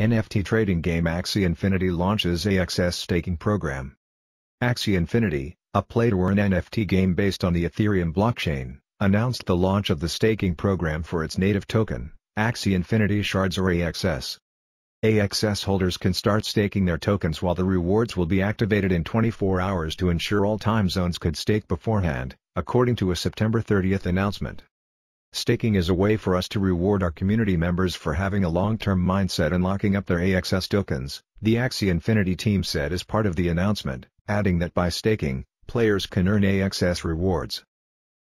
NFT trading game Axie Infinity launches AXS staking program. Axie Infinity, a play-to-earn NFT game based on the Ethereum blockchain, announced the launch of the staking program for its native token, Axie Infinity Shards or AXS. AXS holders can start staking their tokens while the rewards will be activated in 24 hours to ensure all time zones could stake beforehand, according to a September 30 announcement. Staking is a way for us to reward our community members for having a long-term mindset and locking up their AXS tokens, the Axie Infinity team said as part of the announcement, adding that by staking, players can earn AXS rewards.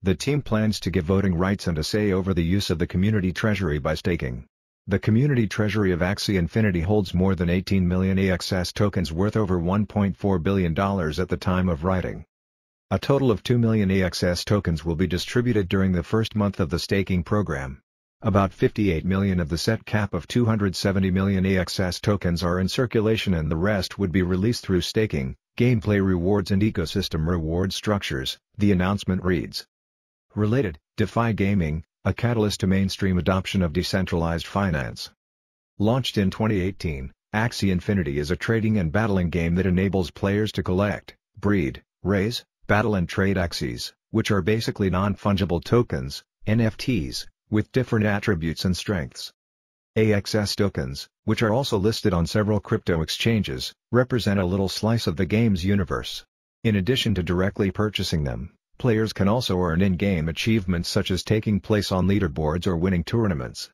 The team plans to give voting rights and a say over the use of the community treasury by staking. The community treasury of Axie Infinity holds more than 18 million AXS tokens worth over $1.4 billion at the time of writing. A total of 2 million EXS tokens will be distributed during the first month of the staking program. About 58 million of the set cap of 270 million EXS tokens are in circulation and the rest would be released through staking, gameplay rewards and ecosystem reward structures, the announcement reads. Related, DeFi Gaming, a catalyst to mainstream adoption of decentralized finance. Launched in 2018, Axie Infinity is a trading and battling game that enables players to collect, breed, raise, battle and trade axes, which are basically non-fungible tokens, NFTs, with different attributes and strengths. AXS tokens, which are also listed on several crypto exchanges, represent a little slice of the game's universe. In addition to directly purchasing them, players can also earn in-game achievements such as taking place on leaderboards or winning tournaments.